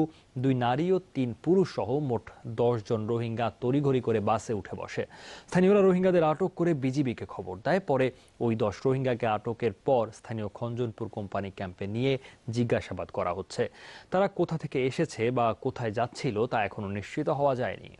শিশু দুই নারী ও তিন পুরুষ সহ মোট জন রোহিঙ্গা তড়িঘড়ি করে বাসে উঠে বসে স্থানীয়রা রোহিঙ্গাদের আটক করে বিজিবিকে খবর দেয় পরে ওই দশ রোহিঙ্গাকে আটকের পর স্থানীয় খঞ্জনপুর কোম্পানি ক্যাম্পে নিয়ে জিজ্ঞাসাবাদ করা হচ্ছে তারা কোথা থেকে এসেছে বা কোথায় যাচ্ছিল তা এখনও নিশ্চিত হওয়া যায়নি